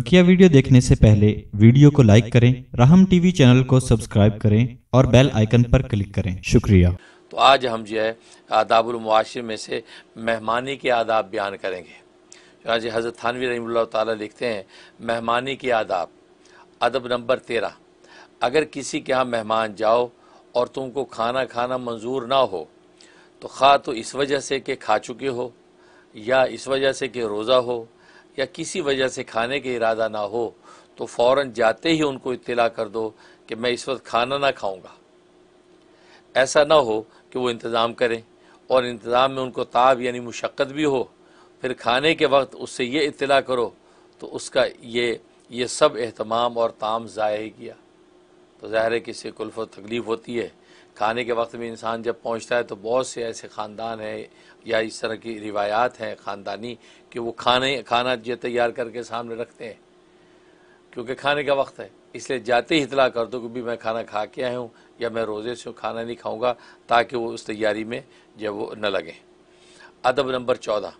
बकिया वीडियो देखने से पहले वीडियो को लाइक करें राहम टीवी चैनल को सब्सक्राइब करें और बेल आइकन पर क्लिक करें शुक्रिया तो आज हम जो है आदाबुलमाशरे में से मेहमानी के आदाब बयान करेंगे आज हज़रत थानवी रही ताला लिखते हैं मेहमानी के आदाब अदब नंबर तेरह अगर किसी के यहाँ मेहमान जाओ और तुमको खाना खाना मंजूर ना हो तो खा तो इस वजह से कि खा चुके हो या इस वजह से कि रोज़ा हो या किसी वजह से खाने का इरादा ना हो तो फ़ौर जाते ही उनको इतला कर दो कि मैं इस वक्त खाना ना खाऊँगा ऐसा ना हो कि वो इंतज़ाम करें और इंतज़ाम में उनको ताब यानी मुशक्क़त भी हो फिर खाने के वक्त उससे ये इतला करो तो उसका ये ये सब अहतमाम और ताम ज़ाय किया तो ज़ाहिर है किसी कुल्फ तकलीफ़ होती है खाने के वक्त में इंसान जब पहुंचता है तो बहुत से ऐसे ख़ानदान हैं या इस तरह की रिवायात हैं ख़ानदानी कि वो खाने खाना जो तैयार करके सामने रखते हैं क्योंकि खाने का वक्त है इसलिए जाते ही इतला कर दो कि भी मैं खाना खा के आया हूँ या मैं रोज़े से खाना नहीं खाऊँगा ताकि वो उस तैयारी में जब वो न लगें अदब नंबर चौदह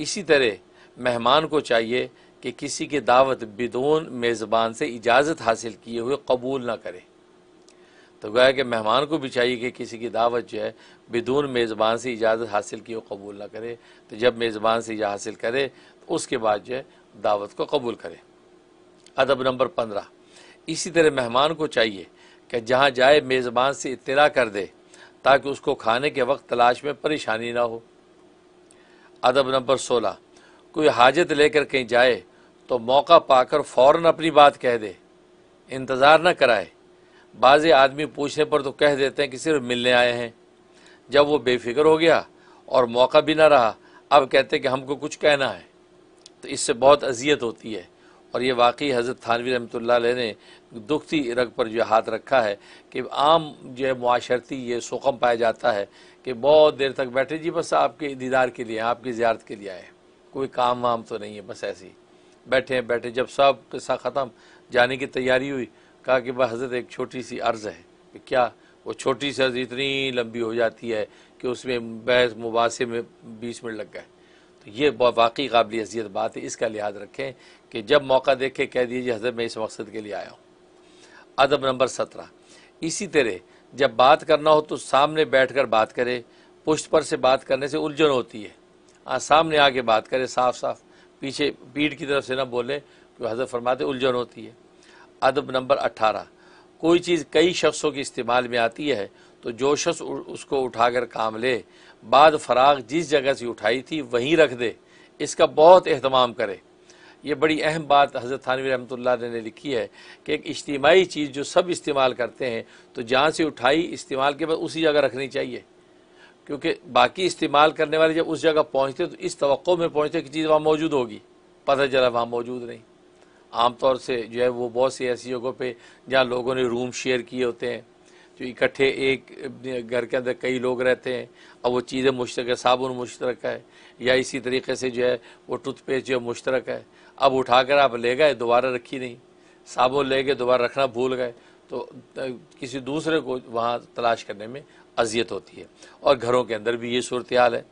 इसी तरह मेहमान को चाहिए कि किसी की दावत बिदोन मेज़बान से इजाज़त हासिल किए हुए कबूल ना करें तो गया कि मेहमान को भी चाहिए कि किसी की दावत जो है बिदून मेज़बान से इजाज़त हासिल की वो कबूल ना करे तो जब मेज़बान से इजाज़त हासिल करे तो उसके बाद जो है दावत को कबूल करे अदब नंबर पंद्रह इसी तरह मेहमान को चाहिए कि जहाँ जाए मेज़बान से इतला कर दे ताकि उसको खाने के वक्त तलाश में परेशानी ना हो अदब नंबर सोलह कोई हाजत लेकर कहीं जाए तो मौका पाकर फ़ौर अपनी बात कह दे इंतज़ार ना कराए बाज़ आदमी पूछने पर तो कह देते हैं कि सिर्फ मिलने आए हैं जब वो बेफिक्र हो गया और मौका भी ना रहा अब कहते कि हमको कुछ कहना है तो इससे बहुत अजियत होती है और ये वाकई हज़रत थानवी रमत ने दुखती रग पर जो हाथ रखा है कि आम जो है माशरती ये सुखम पाया जाता है कि बहुत देर तक बैठे जी बस आपके दीदार के लिए आपकी ज्यारत के लिए आए कोई काम वाम तो नहीं है बस ऐसी बैठे बैठे जब सब किस्सा ख़त्म जाने की तैयारी हुई कहा कि भाई हजरत एक छोटी सी अर्ज़ है कि क्या वो छोटी सी अर्ज़ इतनी लंबी हो जाती है कि उसमें बहस मुबासे में बीस मिनट लग गए तो ये वाकई काबिल अजियत बात है इसका लिहाज रखें कि जब मौका देखे कह दीजिए हजरत मैं इस मकसद के लिए आया हूँ अदब नंबर सत्रह इसी तरह जब बात करना हो तो सामने बैठ कर बात करे पुष्ट पर से बात करने से उलझन होती है आ, हाँ, सामने आके बात करे साफ साफ पीछे पीठ की तरफ से ना बोले तो हजरत फरमाते उलझन होती है अदब नंबर अट्ठारह कोई चीज़ कई शख्सों के इस्तेमाल में आती है तो जो शख्स उसको उठाकर काम ले बाद फराग जिस जगह से उठाई थी वहीं रख दे इसका बहुत अहतमाम करे ये बड़ी अहम बात हज़रत थानवी रहमत ने लिखी है कि एक इज्तमाही चीज़ जो सब इस्तेमाल करते हैं तो जहाँ से उठाई इस्तेमाल के बाद उसी जगह रखनी चाहिए क्योंकि बाकी इस्तेमाल करने वाले जब उस जगह पहुँचते तो इस तो में पहुँचते कि चीज़ वहाँ मौजूद होगी पता चला वहाँ मौजूद नहीं आमतौर से जो है वो बहुत सी ऐसी जगहों पे जहाँ लोगों ने रूम शेयर किए होते हैं जो इकट्ठे एक घर के अंदर कई लोग रहते हैं अब वो चीज़ें मुश्तरक है साबुन मुश्तरक है या इसी तरीके से जो है वो टूथपेस्ट जो है मुश्तरक है अब उठाकर आप ले गए दोबारा रखी नहीं साबुन ले गए दोबारा रखना भूल गए तो किसी दूसरे को वहाँ तलाश करने में अजियत होती है और घरों के अंदर भी ये सूरत हाल है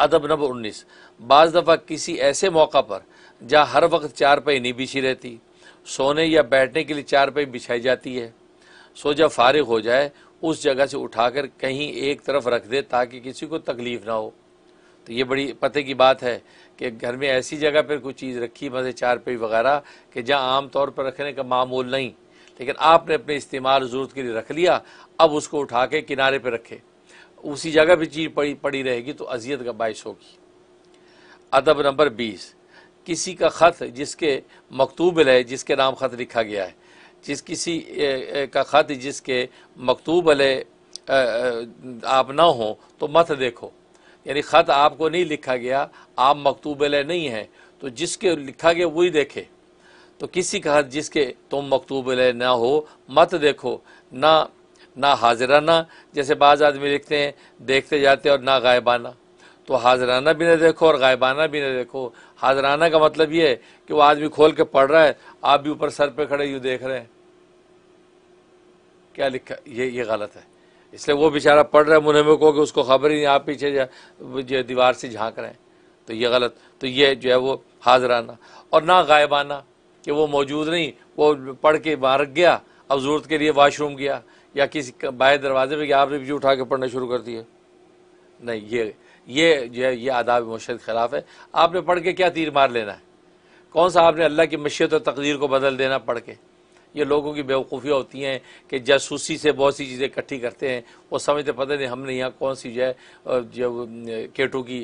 अदब नंबर उन्नीस बज़ दफ़ा किसी ऐसे मौका पर जहाँ हर वक्त चारपाई नहीं बिछी रहती सोने या बैठने के लिए चारपाई बिछाई जाती है सो जब फारिग हो जाए उस जगह से उठाकर कहीं एक तरफ रख दे ताकि किसी को तकलीफ़ ना हो तो ये बड़ी पते की बात है कि घर में ऐसी जगह पर कोई चीज़ रखी मजे चारपाई वगैरह कि जहाँ आम तौर पर रखने का मामूल नहीं लेकिन आपने अपने इस्तेमाल ज़रूरत के लिए रख लिया अब उसको उठा के किनारे पर रखें उसी जगह भी चीज़ पड़ी पड़ी रहेगी तो अजियत का बायस होगी अदब नंबर बीस किसी का ख़त जिसके मकतूबल है जिसके नाम ख़त लिखा गया है जिस किसी का ख़त जिसके मकतूबल आप ना हो तो मत देखो यानी ख़त आपको नहीं लिखा गया आप मकतूबल नहीं हैं तो जिसके लिखा गया वही देखे तो किसी का खत जिसके तुम मकतूब ना हो मत देखो ना ना हाजिराना जैसे बाज़ आदमी लिखते हैं देखते जाते और ना गायबाना तो हाजराना भी ना देखो और गायबाना भी ना देखो हाजराना का मतलब ये है कि वो आदमी खोल के पढ़ रहा है आप भी ऊपर सर पे खड़े यूँ देख रहे हैं क्या लिखा ये ये गलत है इसलिए वो बेचारा पढ़ रहा है मुनहमे को कि उसको खबर ही नहीं आप पीछे जो दीवार से झांक रहे हैं तो ये गलत तो ये जो है वो हाजराना और ना गायबाना कि वो मौजूद नहीं वो पढ़ के मार गया अब ज़रूरत के लिए वाशरूम गया या किसी बाएं दरवाजे पर आप रिव्यू उठा के पढ़ना शुरू कर दिए नहीं ये ये जो है ये आदाब मशद खिलाफ है आपने पढ़ के क्या तीर मार लेना है कौन सा आपने अल्लाह की मशीत और तकदीर को बदल देना पढ़ के ये लोगों की बेवकूफ़ियाँ होती हैं कि जासूसी से बहुत सी चीज़ें इकट्ठी करते हैं वो समझते पता नहीं हमने यहाँ कौन सी जो है जब केटू की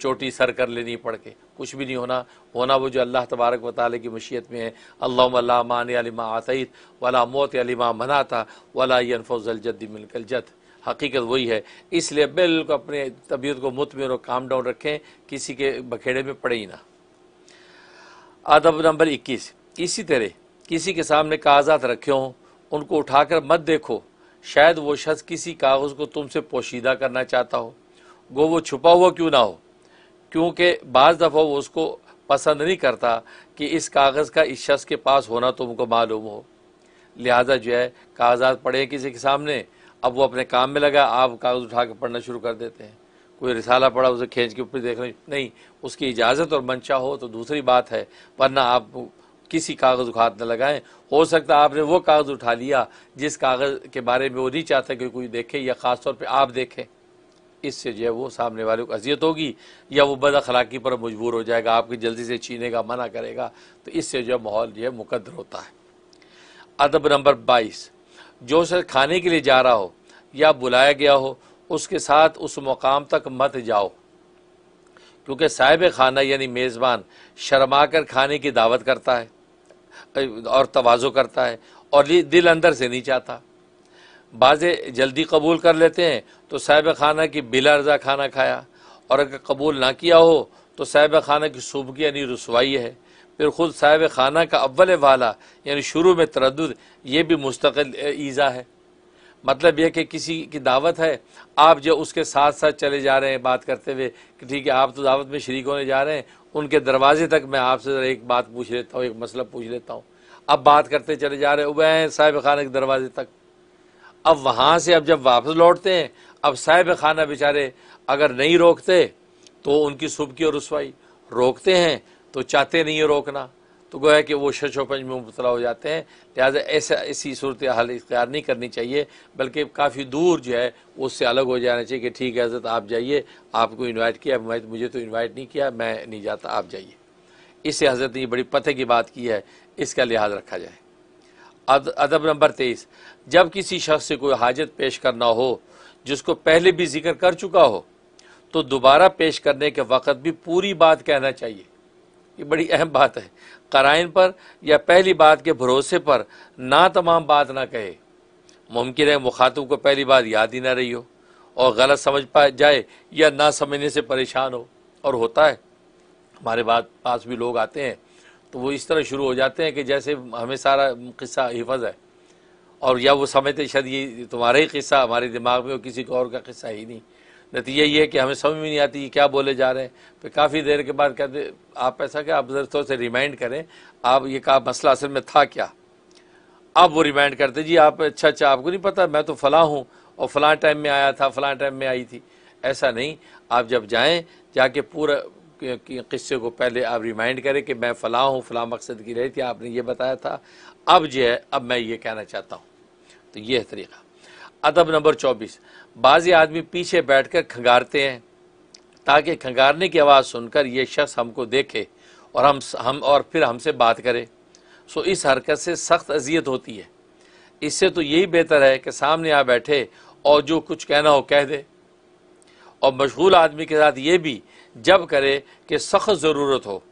चोटी सर कर लेनी पड़ के कुछ भी नहीं होना होना वो जो अल्लाह तबारक वाले की मशीत में है अल्लाह मान अलिमा आतईद वाला मोत अलिमा था वाला यनफ़लजदी मिलकल जद हकीकत वही है इसलिए बिल्कुल अपने तबीयत को मुतमिन और काम डाउन रखें किसी के बखेड़े में पड़े ही ना अदब नंबर इक्कीस इसी तरह किसी के सामने कागजात रखे हों उनको उठाकर मत देखो शायद वो शख्स किसी कागज़ को तुमसे पोशीदा करना चाहता हो गो वो छुपा हुआ क्यों ना हो क्योंकि बाज़ दफ़ा वो उसको पसंद नहीं करता कि इस कागज़ का इस शख्स के पास होना तुमको मालूम हो लिहाजा जो है कागजात पढ़े किसी के सामने अब वो अपने काम में लगा आप कागज़ उठा कर पढ़ना शुरू कर देते हैं कोई रिसाला पड़ा उसे खींच के ऊपर देखना नहीं उसकी इजाज़त और मंशा हो तो दूसरी बात है वरना आप किसी कागज़ को हाथ न लगाएं हो सकता है आपने वो कागज़ उठा लिया जिस कागज़ के बारे में वो नहीं चाहता कि कोई देखे या ख़ास तौर पर आप देखें इससे जो है वो सामने वाले को अजियत होगी या वो बद अखलाकी पर मजबूर हो जाएगा आपकी जल्दी से छीनेगा मना करेगा तो इससे जो है माहौल जो है मुकद्र होता है अदब नंबर बाईस जो सर खाने के लिए जा रहा हो या बुलाया गया हो उसके साथ उस मुकाम तक मत जाओ क्योंकि साहिब खाना यानी मेज़बान शर्मा कर खाने की दावत करता है और तोज़ो करता है और दिल अंदर से नहीं चाहता बाज़े जल्दी कबूल कर लेते हैं तो साहब खाना की बिला अर्जा खाना खाया और अगर कबूल ना किया हो तो साहब खाना की सूबगी यानी रसवाई है फिर ख़ुद साहब खाना का अव्वल वाला यानी शुरू में तरद ये भी मुस्तकिल ईज़ा है मतलब यह कि किसी की दावत है आप जो उसके साथ साथ चले जा रहे हैं बात करते हुए कि ठीक है आप तो दावत में शरीक होने जा रहे हैं उनके दरवाजे तक मैं आपसे एक बात पूछ लेता हूँ एक मसला पूछ लेता हूँ अब बात करते चले जा रहे उबैन साहिब खाना के दरवाजे तक अब वहाँ से अब जब वापस लौटते हैं अब साहिब खाना बेचारे अगर नहीं रोकते तो उनकी सुबह की और रसवाई रोकते हैं तो चाहते नहीं है रोकना तो गोया कि वो शशोपंज में मुबतला हो जाते हैं लिहाजा ऐसा ऐसी सूरत हाल इख्तियार नहीं करनी चाहिए बल्कि काफ़ी दूर जो है उससे अलग हो जाना चाहिए कि ठीक है हजरत आप जाइए आपको इन्वाइट किया मुझे तो इन्वाइट नहीं किया मैं नहीं जाता आप जाइए इससे हजरत ने बड़ी पते की बात की है इसका लिहाज रखा जाए अदब नंबर तेईस जब किसी शख्स से कोई हाजत पेश करना हो जिसको पहले भी जिक्र कर चुका हो तो दोबारा पेश करने के वक़्त भी पूरी बात कहना चाहिए ये बड़ी अहम बात है कराइन पर या पहली बात के भरोसे पर ना तमाम बात ना कहे मुमकिन है मुखातब को पहली बात याद ही ना रही हो और गलत समझ पा जाए या ना समझने से परेशान हो और होता है हमारे बात पास भी लोग आते हैं तो वो इस तरह शुरू हो जाते हैं कि जैसे हमें सारा किस्सा हिफज है और या वो समझते शायद ये तुम्हारा ही किस्सा हमारे दिमाग में हो किसी को और का किस्सा ही नहीं नतीजा ये है कि हमें समझ में नहीं आती ये क्या बोले जा रहे हैं फिर काफ़ी देर के बाद कहते आप ऐसा क्या आप जरा से रिमाइंड करें आप ये कहा मसला असल में था क्या आप वो रिमाइंड करते जी आप अच्छा अच्छा आपको नहीं पता मैं तो फ़लाँ हूँ और फला टाइम में आया था फला टाइम में आई थी ऐसा नहीं आप जब जाएँ जाके पूरा किस्से को पहले आप रिमाइंड करें कि मैं फ़लाँ हूँ फ़लाँ मकसद की रही थी आपने ये बताया था अब जो है अब मैं ये कहना चाहता हूँ तो ये है तरीका अदब नंबर चौबीस बाज़ी आदमी पीछे बैठ कर खंगारते हैं ताकि खंगारने की आवाज़ सुनकर ये शख्स हमको देखे और हम हम और फिर हमसे बात करे सो इस हरकत से सख्त अजियत होती है इससे तो यही बेहतर है कि सामने आ बैठे और जो कुछ कहना हो कह दे और मशगूल आदमी के साथ ये भी जब करे कि सख्त ज़रूरत हो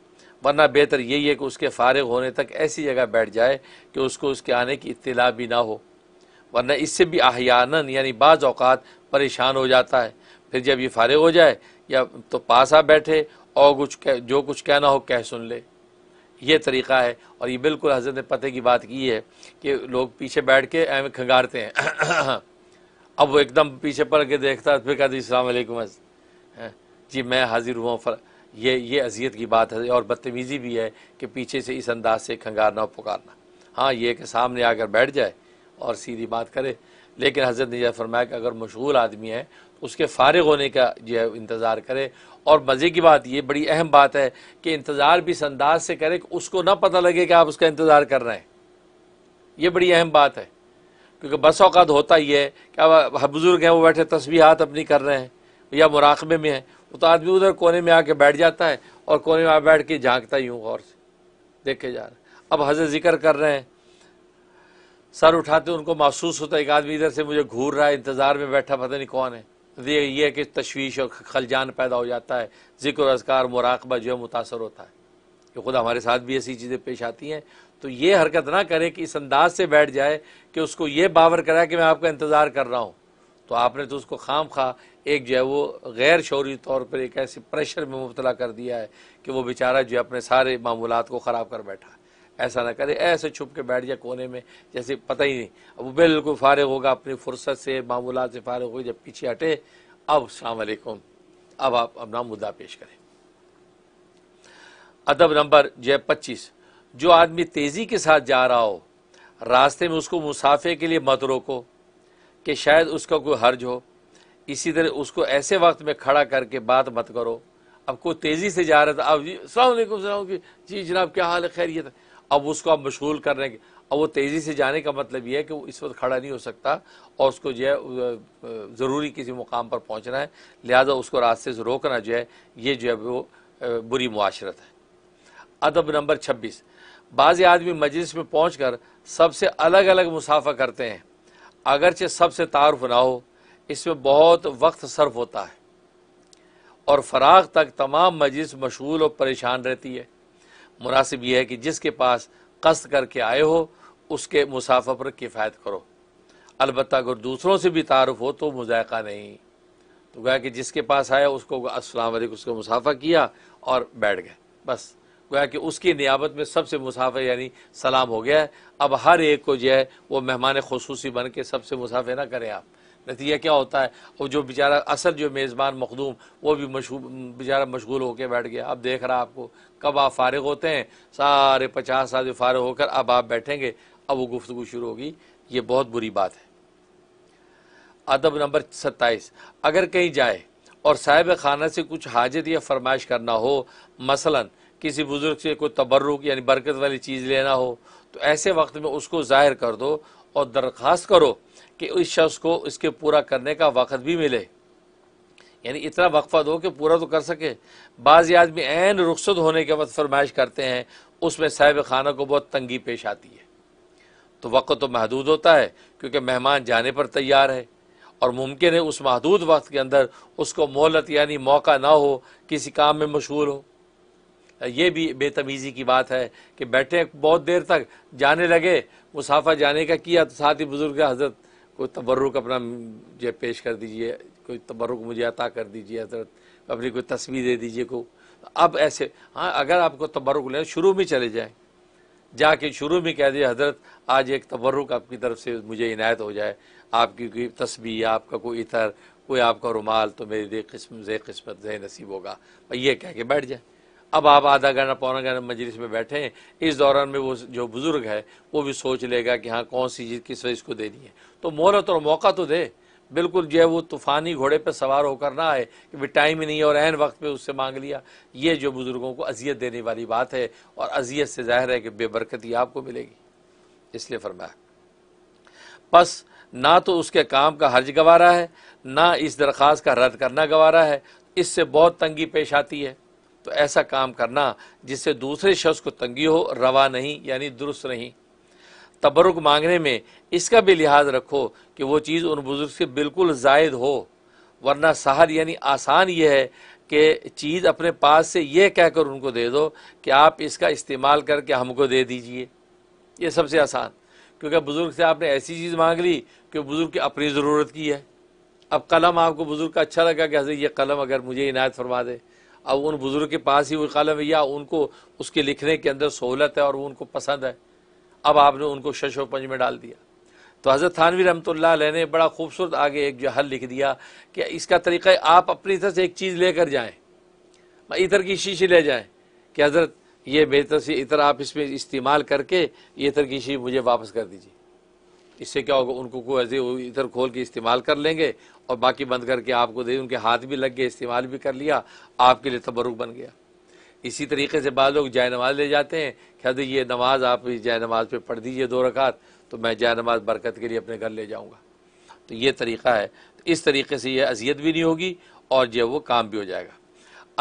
वरना बेहतर यही है कि उसके फारग होने तक ऐसी जगह बैठ जाए कि उसको उसके आने की इतला भी ना हो वरना इससे भी अहियानन यानी बाज़ अवत परेशान हो जाता है फिर जब ये फारग हो जाए या तो पास आ बैठे और कुछ कह जो कुछ कहना हो कह सुन ले ये तरीका है और ये बिल्कुल हजरत ने पते की बात की है कि लोग पीछे बैठ के एम खंगारते हैं अब वो एकदम पीछे पड़ के देखता है फिर कहते इस्लाम जी मैं हाजिर हुआ फर ये ये अजियत की बात है और बदतमीज़ी भी है कि पीछे से इस अंदाज से खंगारना और पुकारना हाँ ये कि सामने आकर बैठ जाए और सीधी बात करे लेकिन हज़रत ने यह फरमाया कि अगर मशगूल आदमी है तो उसके फारग होने का जो है इंतज़ार करे और मज़े की बात ये बड़ी अहम बात है कि इंतज़ार भी इस अंदाज से करे कि उसको ना पता लगे कि आप उसका इंतज़ार कर रहे हैं ये बड़ी अहम बात है क्योंकि बस औकात होता ही है कि अब बुज़ुर्ग हैं वो बैठे तस्वीर हाथ अपनी कर रहे हैं या मुराकबे में है वो तो आदमी उधर कोने में आके बैठ जाता है और कोने में आ बैठ के झांकता ही हूँ गौर से देखे जा रहे अब हज़र ज़िक्र कर रहे हैं सर उठाते उनको महसूस होता है एक आदमी इधर से मुझे घूर रहा है इंतज़ार में बैठा पता नहीं कौन है तो ये ये कि तशवीश और खलजान पैदा हो जाता है जिक्र असकार मुराकबा जो है मुतासर होता है कि खुद हमारे साथ भी ऐसी चीज़ें पेश आती हैं तो ये हरकत ना करें कि इस अंदाज से बैठ जाए कि उसको ये बावर कराए कि मैं आपका इंतज़ार कर रहा हूँ तो आपने तो उसको खाम खा एक जो है वो गैर शौरी तौर पर एक ऐसे प्रेशर में मुबतला कर दिया है कि वो बेचारा जो है अपने सारे मामूलत को ख़राब कर बैठा है ऐसा ना करे ऐसे छुप के बैठ जाए कोने में जैसे पता ही नहीं अब बिल्कुल फारग होगा अपनी फुर्सत से मामूलत से फारग हो जब पीछे हटे अब सलामकुम अब आप अपना मुद्दा पेश करें अदब नंबर जो है पच्चीस जो आदमी तेज़ी के साथ जा रहा हो रास्ते में उसको मुसाफे के लिए मत रोको कि शायद उसका कोई हर्ज हो इसी तरह उसको ऐसे वक्त में खड़ा करके बात मत करो अब कोई तेज़ी से जा रहा था अब तो जी सलामकुम सलाम जी जनाब क्या हाल है खैरियत है अब उसको आप मशगूल कर रहे हैं अब वो तेज़ी से जाने का मतलब यह है कि वो इस वक्त खड़ा नहीं हो सकता और उसको जो है ज़रूरी किसी मुकाम पर पहुँचना है लिहाजा उसको रास्ते से रोकना जो है ये जो है वो बुरी माशरत है अदब नंबर छब्बीस बाज़ आदमी मजलिस में पहुँच कर सबसे अलग अलग मुसाफा करते हैं अगरचे सबसे तारफ ना हो इसमें बहुत वक्त सर्फ होता है और फराग तक तमाम मजलिस मशगूल और परेशान रहती है मुनासिब यह है कि जिसके पास कस्त करके आए हो उसके मुसाफा पर किफ़ायत करो अलबत् अगर दूसरों से भी तारफ़ हो तो मुजायका नहीं तो गोया कि जिसके पास आया उसको असलम उसको मुसाफा किया और बैठ गए बस गोया कि उसकी नियाबत में सबसे मुसाफे यानी सलाम हो गया है अब हर एक को जो है वो मेहमान खसूसी बन के सबसे मुसाफे ना करें आप नतीजा क्या होता है और जो बेचारा असल जो मेज़बान मखदूम वो भी बेचारा मशगूल होकर बैठ गया अब देख रहा आपको कब आप फारग होते हैं सारे पचास आदमी फारग होकर अब आप बैठेंगे अब वो गुफ्तु शुरू होगी ये बहुत बुरी बात है अदब नंबर सत्ताईस अगर कहीं जाए और साहिब खाना से कुछ हाजत या फरमाइश करना हो मसलन किसी बुज़ुर्ग से कोई तबर्रुक यानी बरकत वाली चीज़ लेना हो तो ऐसे वक्त में उसको ज़ाहिर कर दो और दरख्वास्त करो कि इस शख्स को इसके पूरा करने का वक़्त भी मिले यानी इतना वक्फा दो कि पूरा तो कर सके बाज़ आदमी एन रुखसत होने के बाद फरमाइश करते हैं उसमें साहिब खाना को बहुत तंगी पेश आती है तो वक्त तो महदूद होता है क्योंकि मेहमान जाने पर तैयार है और मुमकिन है उस महदूद वक्त के अंदर उसको मोहलत यानी मौका ना हो किसी काम में मशहूर हो ये भी बेतमीज़ी की बात है कि बैठे बहुत देर तक जाने लगे मुसाफा जाने का किया तो साथ ही बुज़ुर्ग हजरत को तबर्रुक अपना जो पेश कर दीजिए कोई तबरुक मुझे अता कर दीजिए हजरत अपनी कोई तस्वीर दे दीजिए को अब ऐसे हाँ अगर आपको तबरुक लें शुरू में चले जाएँ जाके शुरू में कह दिए हजरत आज एक तबरुक आपकी तरफ से मुझे इनायत हो जाए आपकी कोई तस्वीर आपका कोई इतर कोई आपका रुमाल तो मेरी दे किस्म जे किस्मत जे नसीब होगा ये कह के बैठ जाए अब आप आधा घंटा पौना घंटा मजलिस में बैठे हैं इस दौरान में वो जो बुज़ुर्ग है वो भी सोच लेगा कि हाँ कौन सी चीज़ किस इसको देनी है तो मोहलत और मौका तो दे बिल्कुल जो है वो तूफ़ानी घोड़े पर सवार होकर ना आए कि भी टाइम ही नहीं है और एन वक्त पे उससे मांग लिया ये जो बुज़ुर्गों को अजियत देने वाली बात है और अजियत से जाहिर है कि बेबरकती आपको मिलेगी इसलिए फरमाया बस ना तो उसके काम का हर्ज गवारा है ना इस दरख्वास्त का रद्द करना गवारा है इससे बहुत तंगी पेश आती है तो ऐसा काम करना जिससे दूसरे शख्स को तंगी हो रवा नहीं यानी दुरुस्त नहीं तबरुक मांगने में इसका भी लिहाज रखो कि वो चीज़ उन बुज़ुर्ग से बिल्कुल जायद हो वरना सहल यानी आसान ये है कि चीज़ अपने पास से ये कहकर उनको दे दो कि आप इसका इस्तेमाल करके हमको दे दीजिए ये सबसे आसान क्योंकि बुज़ुर्ग से आपने ऐसी चीज़ मांग ली कि बुज़ुर्ग की अपनी ज़रूरत की है अब कलम आपको बुज़ुर्ग का अच्छा लगा कि हजर ये कलम अगर मुझे इनायत फरमा दे अब उन बुज़ुर्ग के पास ही वो कलम है या उनको उसके लिखने के अंदर सहूलत है और वो उनको पसंद है अब आपने उनको शशो पंज में डाल दिया तो हज़रत थानवी रमत ने बड़ा खूबसूरत आगे एक जो हल लिख दिया कि इसका तरीक़ा आप अपनी तरह से एक चीज़ लेकर जाएँ इतर की शीशी ले जाएँ कि हज़रत ये बेहतर से इतर आप इसमें इस्तेमाल करके ये इतर की शीशी मुझे वापस कर दीजिए इससे क्या होगा उनको को ऐसे इधर खोल के इस्तेमाल कर लेंगे और बाकी बंद करके आपको दे उनके हाथ भी लग गए इस्तेमाल भी कर लिया आपके लिए तबरुक बन गया इसी तरीके से बाद लोग जाय नमाज ले जाते हैं ख्याल ये नमाज आप इस जाय नमाज पर पढ़ दीजिए दो रकात तो मैं जाय नमाज बरकत के लिए अपने घर ले जाऊँगा तो ये तरीका है तो इस तरीके से यह अजियत भी नहीं होगी और जो वो काम भी हो जाएगा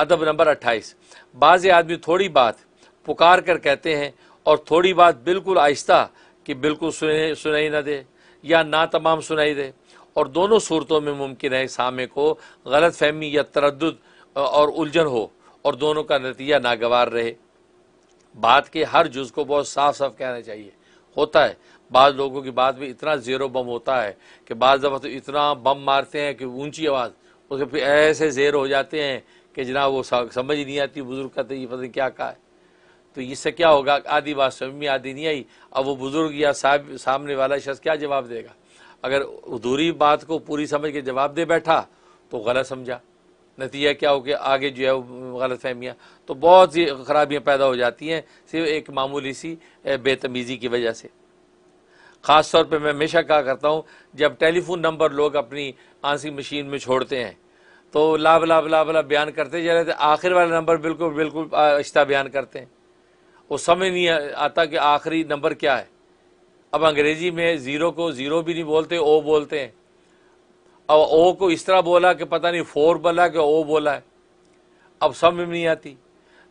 अदब नंबर अट्ठाईस बाज़ आदमी थोड़ी बात पुकार कर कहते हैं और थोड़ी बात बिल्कुल आहिस्ता कि बिल्कुल सुने सुनाई ना दे या ना तमाम सुनाई दे और दोनों सूरतों में मुमकिन है सामे को गलत फहमी या तरद और उलझन हो और दोनों का नतीजा नागवार रहे बात के हर जुज़ को बहुत साफ साफ कहना चाहिए होता है बाद लोगों की बात में इतना ज़ेरो बम होता है कि बाद दफ़ा तो इतना बम मारते हैं कि ऊंची आवाज़ उसके फिर ऐसे ज़ेर हो जाते हैं कि जनाब वो समझ नहीं आती बुज़ुर्ग का तो ये पता क्या कहा है तो इससे क्या होगा आधी बात समझ में आधी नहीं आई अब वो बुज़ुर्ग या साहब सामने वाला शख्स क्या जवाब देगा अगर अधूरी बात को पूरी समझ के जवाब दे बैठा तो गलत समझा नतीजा क्या हो गया आगे जो है वो गलत फहमियाँ तो बहुत सी खराबियाँ पैदा हो जाती हैं सिर्फ एक मामूली सी बेतमीज़ी की वजह से ख़ास तौर पर मैं हमेशा कहा करता हूँ जब टेलीफोन नंबर लोग अपनी आंसी मशीन में छोड़ते हैं तो ला बला बला बला बयान करते जा रहे थे तो आखिर वाला नंबर बिल्कुल बिल्कुल रिश्ता बयान करते हैं वो समझ नहीं आता कि आखिरी नंबर क्या है अब अंग्रेज़ी में ज़ीरो को ज़ीरो भी नहीं बोलते ओ बोलते हैं अब ओ को इस तरह बोला कि पता नहीं फोर बोला कि ओ बोला है अब समझ में नहीं आती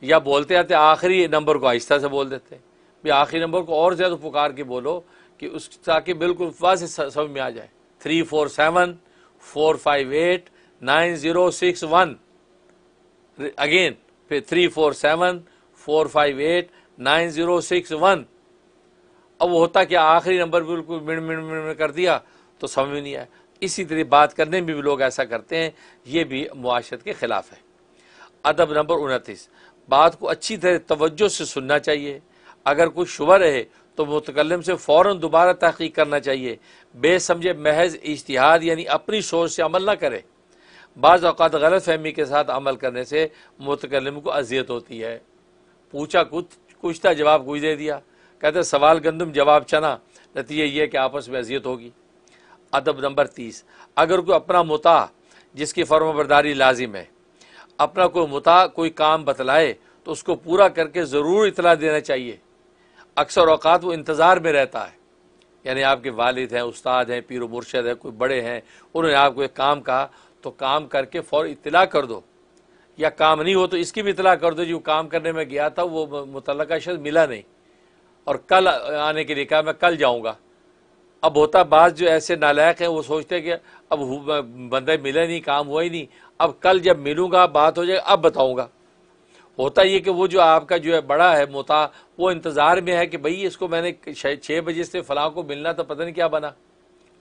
या बोलते आते आखिरी नंबर को आहिस्ता से बोल देते भी आखिरी नंबर को और ज़्यादा पुकार के बोलो कि उस ताकि बिल्कुल वाज समझ में आ जाए three four seven four five eight nine zero six one again फिर three four seven four five eight nine zero six one अब वो होता कि आखिरी नंबर बिल्कुल मिण मिण मिण कर दिया तो समझ में नहीं आया इसी तरह बात करने में भी लोग ऐसा करते हैं ये भी मुआशरत के ख़िलाफ़ है अदब नंबर उनतीस बात को अच्छी तरह तवज्जो से सुनना चाहिए अगर कोई शुबा रहे तो मुतकलम से फ़ौर दोबारा तहकीक करना चाहिए बेसमझे महज इश्तिहाद यानी अपनी सोच से अमल ना करे बाज़ अवत गलत फहमी के साथ अमल करने से मुतकलम को अजियत होती है पूछा कुछ कुछ था जवाब कुछ दे दिया कहते सवाल गंदम जवाब चना नतीजे ये कि आपस में अजियत होगी अदब नंबर तीस अगर कोई अपना मुता जिसकी फर्मबरदारी लाजिम है अपना कोई मुता कोई काम बतलाए तो उसको पूरा करके ज़रूर इतला देना चाहिए अक्सर अवकात वो इंतज़ार में रहता है यानी आपके वालिद हैं उस्ताद हैं पीर मुर्शद हैं कोई बड़े हैं उन्होंने आपको एक काम कहा तो काम करके फ़ौर इतला कर दो या काम नहीं हो तो इसकी भी इतला कर दो जो काम करने में गया था वो मुतल शायद मिला नहीं और कल आने के लिए कहा मैं कल जाऊँगा अब होता बाज जो ऐसे नालायक हैं वो सोचते हैं कि अब बंदे मिले नहीं काम हुआ ही नहीं अब कल जब मिलूंगा बात हो जाएगी अब बताऊंगा होता ये कि वो जो आपका जो है बड़ा है मोता वो इंतज़ार में है कि भाई इसको मैंने छः बजे से फलाँ को मिलना तो पता नहीं क्या बना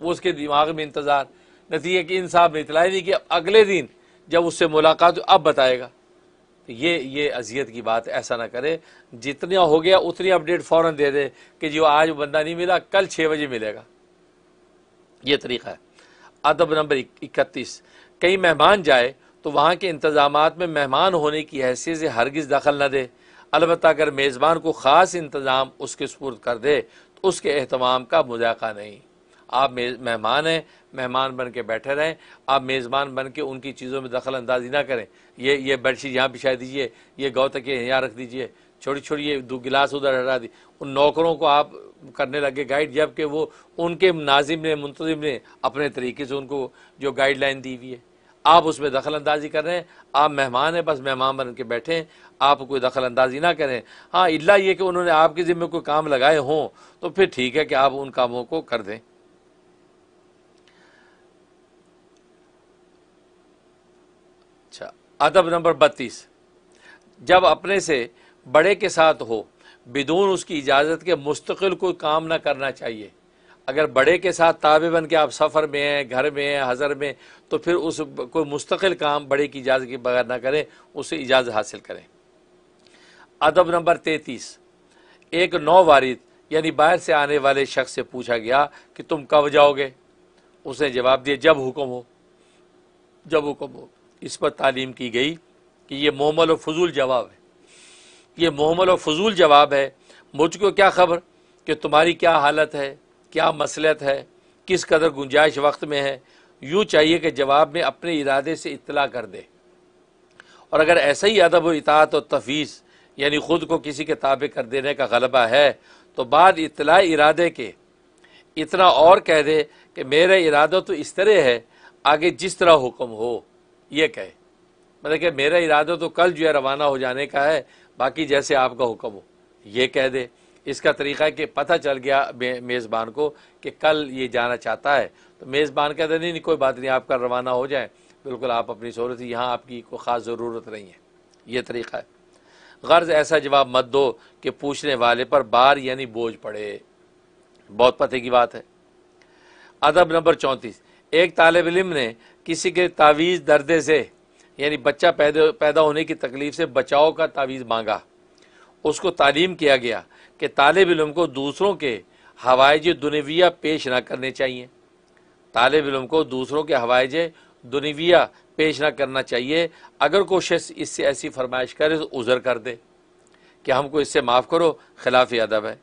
वो उसके दिमाग में इंतज़ार नतीजे कि इन साहब ने इतला नहीं कि अगले दिन जब उससे मुलाकात अब बताएगा तो ये ये अजियत की बात ऐसा ना करे जितना हो गया उतनी अपडेट फ़ौर दे दे कि जो आज बंदा नहीं मिला कल छः बजे मिलेगा ये तरीका है अदब नंबर इकतीस कई मेहमान जाए तो वहाँ के इंतज़ाम में मेहमान होने की हैसियत से हरगिज़ दखल न दे अलबत् अगर मेज़बान को ख़ास इंतज़ाम उसके सपुर कर दे तो उसके अहतमाम का मुजाका नहीं आप मेहमान हैं मेहमान बन के बैठे रहें आप मेज़बान बन के उनकी चीज़ों में दखल अंदाजी ना करें ये ये बेडशीट यहाँ बिछा दीजिए ये गौ तक यहाँ रख दीजिए छोटी छोटी ये दो गिलास उधर हटा दी उन नौकरों को आप करने लगे गाइड जबकि वो उनके नाजिम ने मुंतजिम ने अपने तरीके से उनको जो गाइडलाइन दी हुई है आप उसमें दखल अंदाजी कर रहे हैं आप मेहमान हैं बस मेहमान बन के बैठे हैं आप कोई दखल अंदाजी ना करें हाँ इला ये कि उन्होंने आपके ज़िम्मे कोई काम लगाए हों तो फिर ठीक है कि आप उन कामों को कर दें अच्छा अदब नंबर बत्तीस जब अपने से बड़े के साथ हो बिदून उसकी इजाज़त के मुस्तकिल कोई काम ना करना चाहिए अगर बड़े के साथ ताबे बन के आप सफ़र में हैं घर में हैं हज़र में तो फिर उस कोई मुस्तकिल काम बड़े की इजाज़त के बगैर ना करें उसे इजाज़त हासिल करें अदब नंबर तैंतीस एक नौ वारिद यानी बाहर से आने वाले शख्स से पूछा गया कि तुम कब जाओगे उसने जवाब दिया जब हुक्म हो जब हुक्म हो इस पर तालीम की गई कि ये मोमल और फजूल जवाब है ये मोहमल और फजूल जवाब है मुझको क्या खबर कि तुम्हारी क्या हालत है क्या मसलत है किस कदर गुंजाइश वक्त में है यूँ चाहिए कि जवाब में अपने इरादे से इतला कर दे और अगर ऐसा ही अदब व इतात और तफीज़ यानी ख़ुद को किसी के ताबे कर देने का गलबा है तो बाद इतला इरादे के इतना और कह दे कि मेरा इरादा तो इस तरह है आगे जिस तरह हुक्म हो ये कहे मतलब कि मेरा इरादा तो कल जो है रवाना हो जाने का है बाकी जैसे आपका हुक्म हो ये कह दे इसका तरीक़ा है कि पता चल गया मेज़बान को कि कल ये जाना चाहता है तो मेज़बान कहते नहीं नहीं कोई बात नहीं आपका रवाना हो जाए बिल्कुल आप अपनी सहूलत यहाँ आपकी कोई ख़ास ज़रूरत नहीं है ये तरीक़ा है गर्ज ऐसा जवाब मत दो कि पूछने वाले पर बार यानी बोझ पड़े बहुत पते की बात है अदब नंबर चौंतीस एक तालब इलम ने किसी के तावीज़ दर्दे से यानी बच्चा पैदा पैदा होने की तकलीफ से बचाव का तावीज़ मांगा उसको तालीम किया गया कि तालब इलम को दूसरों के हवाइज दुनिया पेश ना करने चाहिए तालब इलम को दूसरों के हवाइज दुनिया पेश ना करना चाहिए अगर कोई शख्स इससे ऐसी फरमाइश करे तो उज़र कर दे कि हमको इससे माफ़ करो खिलाफ अदब है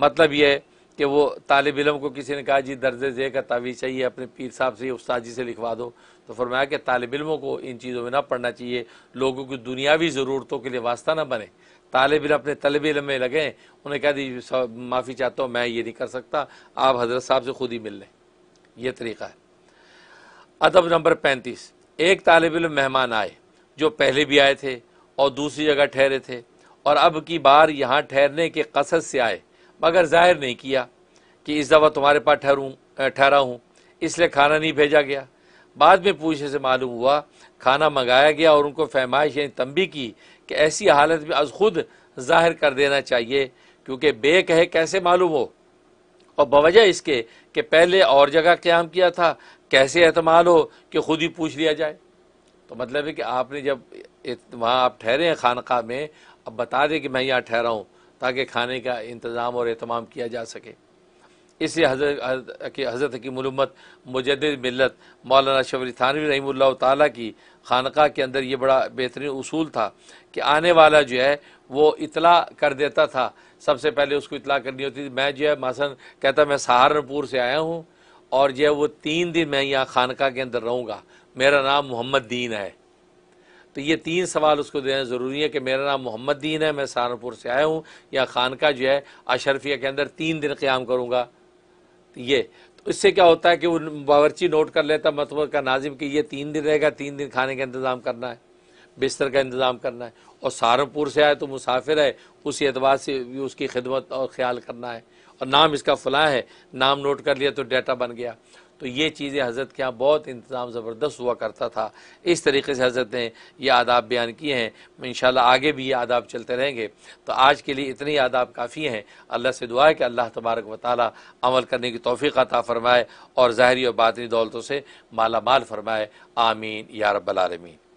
मतलब यह कि वो तालब इलम को किसी ने कहा जी दर्ज जे का तावीज़ चाहिए अपने पीर साहब से उस्ताद जी से लिखवा दो तो फरमाया कि तालब इलमों को इन चीज़ों में ना पढ़ना चाहिए लोगों की दुनियावी ज़रूरतों के लिए वास्ता ना बने तालब इलम अपने तलब इलम में लगे उन्हें कहा दी माफ़ी चाहता हूँ मैं ये नहीं कर सकता आप हजरत साहब से खुद ही मिल लें यह तरीका है अदब नंबर पैंतीस एक तालब इलम मेहमान आए जो पहले भी आए थे और दूसरी जगह ठहरे थे और अब की बार यहाँ ठहरने के कसद से आए मगर ज़ाहिर नहीं किया कि इस दफ़ा तुम्हारे पास ठहरूँ ठहरा हूँ इसलिए खाना नहीं भेजा गया बाद में पूछने से मालूम हुआ खाना मंगाया गया और उनको फहमाइश यानी तंबी की कि ऐसी हालत में अज खुद ज़ाहिर कर देना चाहिए क्योंकि कहे कैसे मालूम हो और बवजह इसके कि पहले और जगह क्याम किया था कैसे अहतमाल हो कि खुद ही पूछ लिया जाए तो मतलब है कि आपने जब वहाँ आप ठहरे हैं खानका में अब बता दें कि मैं यहाँ ठहरा हूँ ताकि खाने का इंतज़ाम और अहतमाम किया जा सके इसलिए हजरत हजरत की मलम्मत मुजद मिलत मौलाना शबरी थानवी रही ताली की खानका के अंदर ये बड़ा बेहतरीन उसूल था कि आने वाला जो है वो इतला कर देता था सबसे पहले उसको इतला करनी होती थी मैं जो है मसन कहता मैं सहारनपुर से आया हूँ और जो है वो तीन दिन मैं यहाँ खानका के अंदर रहूँगा मेरा नाम मोहम्मद दीन है तो ये तीन सवाल उसको देना ज़रूरी है कि मेरा नाम मोहम्मद दीन है मैं सहारनपुर से आया हूँ या खान का जो है अशरफिया के अंदर तीन दिन क़्याम करूँगा तो ये तो इससे क्या होता है कि उन बावरची नोट कर लेता मतलब का नाजिम कि ये तीन दिन रहेगा तीन दिन खाने का इंतज़ाम करना है बिस्तर का इंतज़ाम करना है और सहारनपुर से आए तो मुसाफिर है उसी एतबार से भी उसकी खिदमत और ख्याल करना है और नाम इसका फलां है नाम नोट कर लिया तो डाटा बन गया तो ये चीज़ें हज़रत के यहाँ बहुत इंतज़ाम ज़बरदस्त हुआ करता था इस तरीके से हज़रत ने ये आदाब बयान किए हैं इन आगे भी ये आदाब चलते रहेंगे तो आज के लिए इतने आदाब काफ़ी हैं अल्लाह से दुआ है कि अल्लाह तबारक व ताली अमल करने की तोफ़ी अता फ़रमाए और ज़ाहरी और बातनी दौलतों से माला माल फरमाए आमीन या रबालमीन